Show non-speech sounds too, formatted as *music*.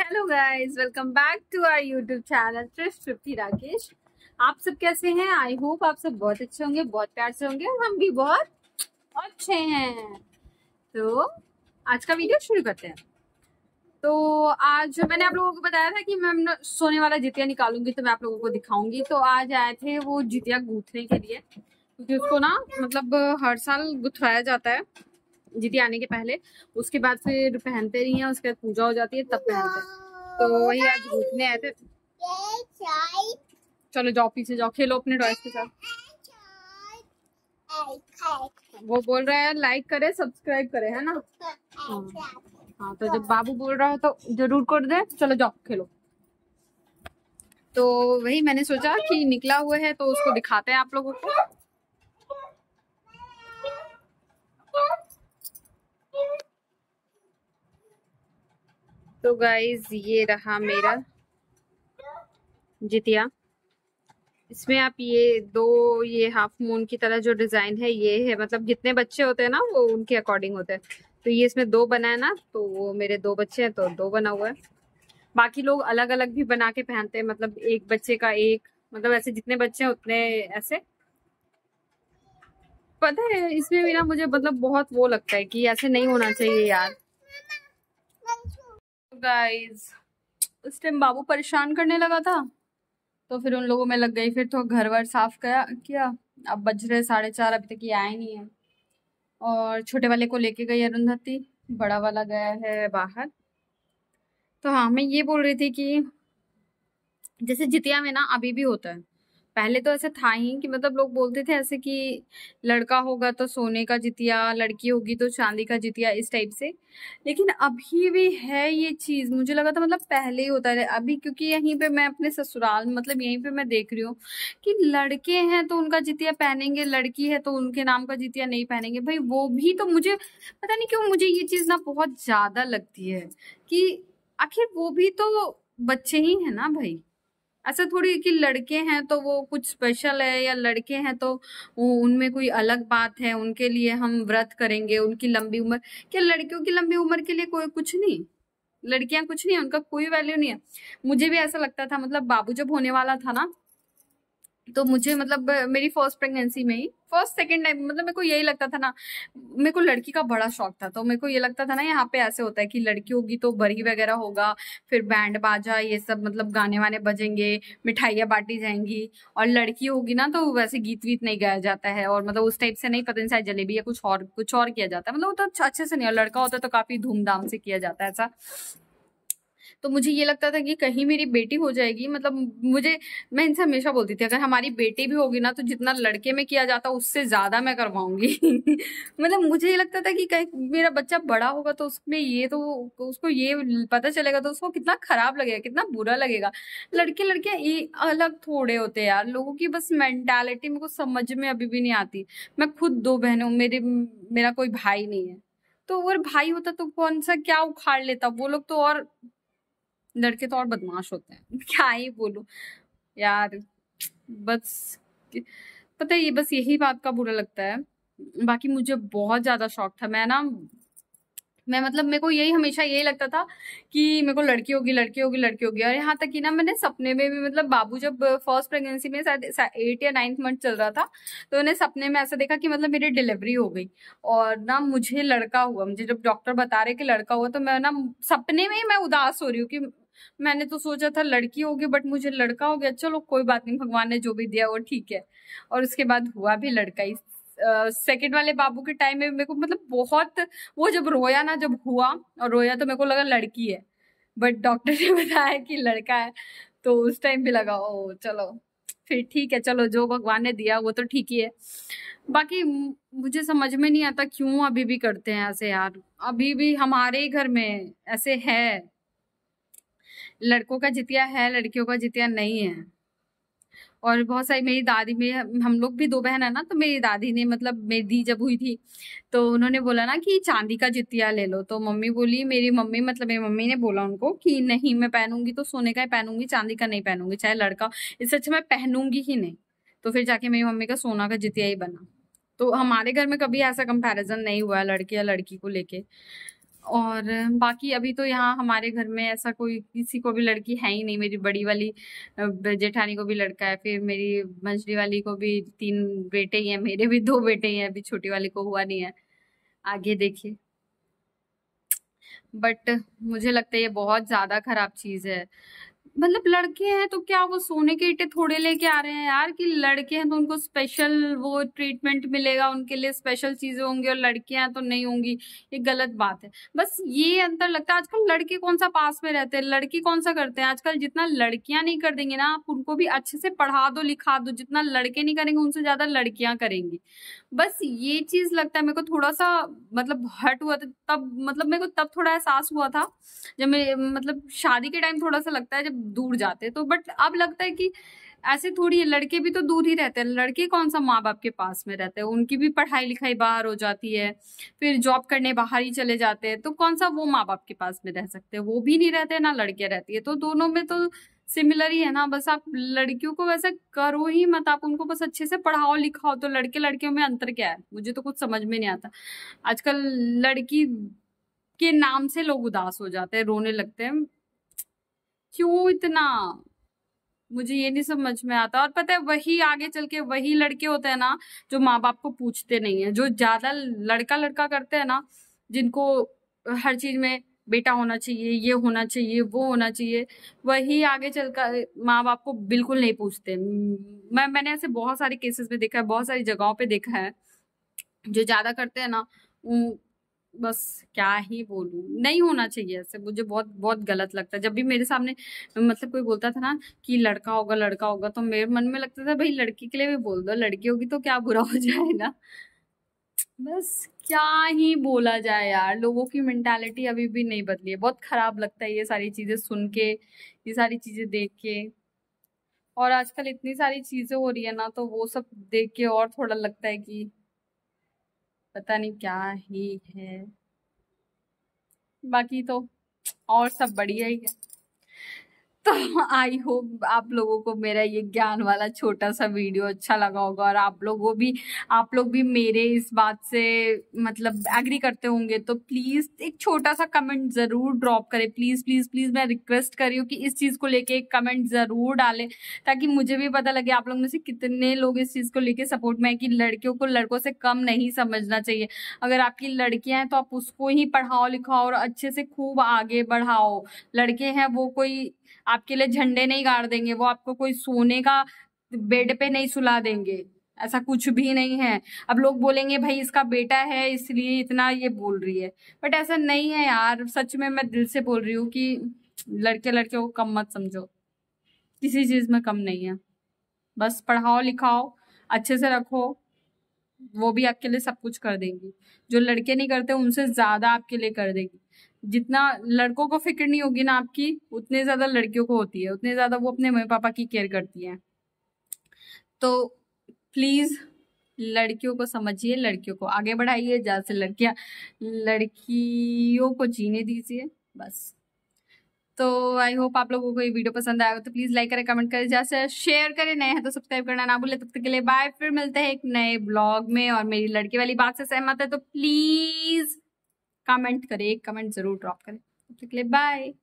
hello guys welcome back to our YouTube channel ट्रिस्ट fifty Rakesh आप सब कैसे हैं आई होप आप सब बहुत अच्छे होंगे बहुत प्यार से होंगे हम भी बहुत अच्छे हैं तो आज का वीडियो शुरू करते हैं तो आज मैंने आप लोगों को बताया था कि मैं सोने वाला जितिया निकालूंगी तो मैं आप लोगों को दिखाऊंगी तो आज आए थे वो जितिया गूथने के लिए क्योंकि उसको ना मतलब हर साल गुथवाया जाता है जीती आने के पहले उसके बाद फिर पहनते रही है उसके बाद पूजा हो जाती है तब पहनते हैं तो वही आज घूमने आए थे चलो जाओ पीछे जाओ खेलो अपने टॉयस के साथ वो बोल रहा है लाइक करे सब्सक्राइब करे है ना हाँ तो जब बाबू बोल रहा हो तो जरूर कर दे चलो जाओ खेलो तो वही मैंने सोचा कि निकला हुआ है तो उसको दिखाते हैं आप लोगों को तो गाइज ये रहा मेरा जितिया इसमें आप ये दो ये हाफ मून की तरह जो डिज़ाइन है ये है मतलब जितने बच्चे होते हैं ना वो उनके अकॉर्डिंग होते हैं तो ये इसमें दो बना है ना तो वो मेरे दो बच्चे हैं तो दो बना हुआ है बाकी लोग अलग अलग भी बना के पहनते हैं मतलब एक बच्चे का एक मतलब ऐसे जितने बच्चे हैं उतने ऐसे पता है इसमें मेरा मुझे मतलब बहुत वो लगता है कि ऐसे नहीं होना चाहिए यार गाइस उस टाइम बाबू परेशान करने लगा था तो फिर उन लोगों में लग गई फिर तो घर वर साफ किया अब बज रहे साढ़े चार अभी तक ये आए नहीं है और छोटे वाले को लेके गई अरुंधति बड़ा वाला गया है बाहर तो हाँ मैं ये बोल रही थी कि जैसे जितिया में ना अभी भी होता है पहले तो ऐसा था ही कि मतलब लोग बोलते थे ऐसे कि लड़का होगा तो सोने का जितिया लड़की होगी तो चांदी का जितिया इस टाइप से लेकिन अभी भी है ये चीज़ मुझे लगा था मतलब पहले ही होता है अभी क्योंकि यहीं पे मैं अपने ससुराल मतलब यहीं पे मैं देख रही हूँ कि लड़के हैं तो उनका जितिया पहनेंगे लड़की है तो उनके नाम का जितिया नहीं पहनेंगे भाई वो भी तो मुझे पता नहीं क्यों मुझे ये चीज़ ना बहुत ज़्यादा लगती है कि आखिर वो भी तो बच्चे ही हैं ना भाई ऐसा थोड़ी कि लड़के हैं तो वो कुछ स्पेशल है या लड़के हैं तो वो उनमें कोई अलग बात है उनके लिए हम व्रत करेंगे उनकी लंबी उम्र क्या लड़कियों की लंबी उम्र के लिए कोई कुछ नहीं लड़कियां कुछ नहीं है उनका कोई वैल्यू नहीं है मुझे भी ऐसा लगता था मतलब बाबू जब होने वाला था ना तो मुझे मतलब मेरी फर्स्ट प्रेगनेंसी में ही फर्स्ट सेकंड टाइम मतलब मेरे को यही लगता था ना मेरे को लड़की का बड़ा शौक था तो मेरे को ये लगता था ना यहाँ पे ऐसे होता है कि लड़की होगी तो बरी वगैरह होगा फिर बैंड बाजा ये सब मतलब गाने वाने बजेंगे मिठाइयाँ बांटी जाएंगी और लड़की होगी ना तो वैसे गीत वीत नहीं गाया जाता है और मतलब उस टाइप से नहीं पता नहीं जलेबी या कुछ और कुछ और किया जाता है मतलब वो तो अच्छा, अच्छे से नहीं और लड़का होता तो काफी धूमधाम से किया जाता है ऐसा तो मुझे ये लगता था कि कहीं मेरी बेटी हो जाएगी मतलब मुझे मैं इनसे हमेशा बोलती थी अगर हमारी बेटी भी होगी ना तो जितना लड़के में किया जाता उससे ज़्यादा मैं करवाऊंगी *laughs* मतलब मुझे ये लगता था कि कहीं मेरा बच्चा बड़ा होगा तो उसमें ये तो उसको ये पता चलेगा तो उसको कितना ख़राब लगेगा कितना बुरा लगेगा लड़के लड़कियां अलग थोड़े होते हैं यार लोगों की बस मेंटेलिटी मेरे को समझ में अभी भी नहीं आती मैं खुद दो बहन हूँ मेरे मेरा कोई भाई नहीं है तो अगर भाई होता तो कौन सा क्या उखाड़ लेता वो लोग तो और लड़के तो और बदमाश होते हैं *laughs* क्या ही बोलू यार बस पता है ये बस यही बात का बुरा लगता है बाकी मुझे बहुत ज़्यादा शौक था मैं ना मैं मतलब मेरे को यही हमेशा यही लगता था कि मेरे को लड़की होगी लड़की होगी लड़की होगी और यहाँ तक कि ना मैंने सपने में भी मतलब बाबू जब फर्स्ट प्रेगनेंसी में शायद एट या नाइन्थ मंथ चल रहा था तो मैंने सपने में ऐसा देखा कि मतलब मेरी डिलीवरी हो गई और ना मुझे लड़का हुआ मुझे जब डॉक्टर बता रहे कि लड़का हुआ तो मैं ना सपने में ही मैं उदास हो रही हूँ कि मैंने तो सोचा था लड़की होगी बट मुझे लड़का हो गया चलो कोई बात नहीं भगवान ने जो भी दिया वो ठीक है और उसके बाद हुआ भी लड़का ही सेकेंड वाले बाबू के टाइम में मेरे को मतलब बहुत वो जब रोया ना जब हुआ और रोया तो मेरे को लगा लड़की है बट डॉक्टर ने *laughs* बताया कि लड़का है तो उस टाइम भी लगा ओ चलो फिर ठीक है चलो जो भगवान ने दिया वो तो ठीक ही है बाकी मुझे समझ में नहीं आता क्यों अभी भी करते हैं ऐसे यार अभी भी हमारे ही घर में ऐसे है लड़कों का जितिया है लड़कियों का जितिया नहीं है और बहुत सारी मेरी दादी में हम लोग भी दो बहन है ना तो मेरी दादी ने मतलब मेरी दी जब हुई थी तो उन्होंने बोला ना कि चांदी का जितिया ले लो तो मम्मी बोली मेरी मम्मी मतलब मेरी मम्मी ने बोला उनको कि नहीं मैं पहनूंगी तो सोने का ही पहनूंगी चांदी का नहीं पहनूंगी चाहे लड़का इससे अच्छा मैं पहनूंगी ही नहीं तो फिर जाके मेरी मम्मी का सोना का जितिया ही बना तो हमारे घर में कभी ऐसा कंपेरिजन नहीं हुआ लड़के या लड़की को लेके और बाकी अभी तो यहाँ हमारे घर में ऐसा कोई किसी को भी लड़की है ही नहीं मेरी बड़ी वाली जेठानी को भी लड़का है फिर मेरी मंझली वाली को भी तीन बेटे ही हैं मेरे भी दो बेटे ही हैं अभी छोटी वाली को हुआ नहीं है आगे देखिए बट मुझे लगता है ये बहुत ज़्यादा ख़राब चीज़ है मतलब लड़के हैं तो क्या वो सोने के ईटे थोड़े लेके आ रहे हैं यार कि लड़के हैं तो उनको स्पेशल वो ट्रीटमेंट मिलेगा उनके लिए स्पेशल चीजें होंगी और लड़कियां तो नहीं होंगी ये गलत बात है बस ये अंतर लगता है आजकल लड़के कौन सा पास में रहते हैं लड़के कौन सा करते हैं आजकल जितना लड़कियां नहीं कर देंगे ना आप उनको भी अच्छे से पढ़ा दो लिखा दो जितना लड़के नहीं करेंगे उनसे ज्यादा लड़कियां करेंगी बस ये चीज लगता है मेरे को थोड़ा सा मतलब हट हुआ था तब मतलब मेरे को तब थोड़ा एहसास हुआ था जब मैं मतलब शादी के टाइम थोड़ा सा लगता है जब दूर जाते तो बट अब लगता है कि ऐसे थोड़ी है लड़के भी तो दूर ही रहते हैं लड़के कौन सा माँ बाप के पास में रहते हैं उनकी भी पढ़ाई लिखाई बाहर हो जाती है फिर जॉब करने बाहर ही चले जाते हैं तो कौन सा वो माँ बाप के पास में रह सकते हैं वो भी नहीं रहते ना लड़के रहती है तो दोनों में तो सिमिलर ही है ना बस आप लड़कियों को वैसे करो ही मत आप उनको बस अच्छे से पढ़ाओ लिखाओ तो लड़के लड़कियों में अंतर क्या है मुझे तो कुछ समझ में नहीं आता आजकल लड़की के नाम से लोग उदास हो जाते हैं रोने लगते हैं क्यों इतना मुझे ये नहीं समझ में आता और पता है वही आगे चल के वही लड़के होते हैं ना जो माँ बाप को पूछते नहीं है जो ज्यादा लड़का लड़का करते हैं ना जिनको हर चीज में बेटा होना चाहिए ये होना चाहिए वो होना चाहिए वही आगे चलकर माँ बाप को बिल्कुल नहीं पूछते मैं मैंने ऐसे बहुत सारे केसेस में देखा है बहुत सारी जगहों पे देखा है जो ज़्यादा करते हैं ना बस क्या ही बोलू नहीं होना चाहिए ऐसे मुझे बहुत बहुत गलत लगता है जब भी मेरे सामने मतलब कोई बोलता था ना कि लड़का होगा लड़का होगा तो मेरे मन में लगता था भाई लड़की के लिए भी बोल दो लड़की होगी तो क्या बुरा हो जाए ना बस क्या ही बोला जाए यार लोगों की मेंटालिटी अभी भी नहीं बदली है बहुत ख़राब लगता है ये सारी चीज़ें सुन के ये सारी चीज़ें देख के और आजकल इतनी सारी चीज़ें हो रही है ना तो वो सब देख के और थोड़ा लगता है कि पता नहीं क्या ही है बाकी तो और सब बढ़िया ही है तो आई होप आप लोगों को मेरा ये ज्ञान वाला छोटा सा वीडियो अच्छा लगा होगा और आप लोगों भी आप लोग भी मेरे इस बात से मतलब एग्री करते होंगे तो प्लीज़ एक छोटा सा कमेंट ज़रूर ड्रॉप करें प्लीज़ प्लीज़ प्लीज़ मैं रिक्वेस्ट कर रही हूँ कि इस चीज़ को लेके एक कमेंट ज़रूर डालें ताकि मुझे भी पता लगे आप लोग में से कितने लोग इस चीज़ को लेके सपोर्ट में है कि लड़कियों को लड़कों से कम नहीं समझना चाहिए अगर आपकी लड़कियाँ हैं तो आप उसको ही पढ़ाओ लिखाओ और अच्छे से खूब आगे बढ़ाओ लड़के हैं वो कोई आपके लिए झंडे नहीं गाड़ देंगे वो आपको कोई सोने का बेड पे नहीं सुला देंगे ऐसा कुछ भी नहीं है अब लोग बोलेंगे भाई इसका बेटा है इसलिए इतना ये बोल रही है बट ऐसा नहीं है यार सच में मैं दिल से बोल रही हूँ कि लड़के लड़के को कम मत समझो किसी चीज में कम नहीं है बस पढ़ाओ लिखाओ अच्छे से रखो वो भी आपके लिए सब कुछ कर देंगी जो लड़के नहीं करते उनसे ज्यादा आपके लिए कर देगी जितना लड़कों को फिक्र नहीं होगी ना आपकी उतने ज़्यादा लड़कियों को होती है उतने ज़्यादा वो अपने मम्मी पापा की केयर करती हैं तो प्लीज़ लड़कियों को समझिए लड़कियों को आगे बढ़ाइए ज़्यादा से लड़कियाँ लड़कियों को जीने दीजिए बस तो आई होप आप लोगों को ये वीडियो पसंद आया हो तो प्लीज़ लाइक करें कमेंट करें जैसे शेयर करें नए हैं तो सब्सक्राइब करना ना भूलें तब तक के लिए बाय फिर मिलते हैं एक नए ब्लॉग में और मेरी लड़की वाली बात से सहमत है तो प्लीज़ कमेंट करें एक कमेंट ज़रूर ड्रॉप करें तो के लिए बाय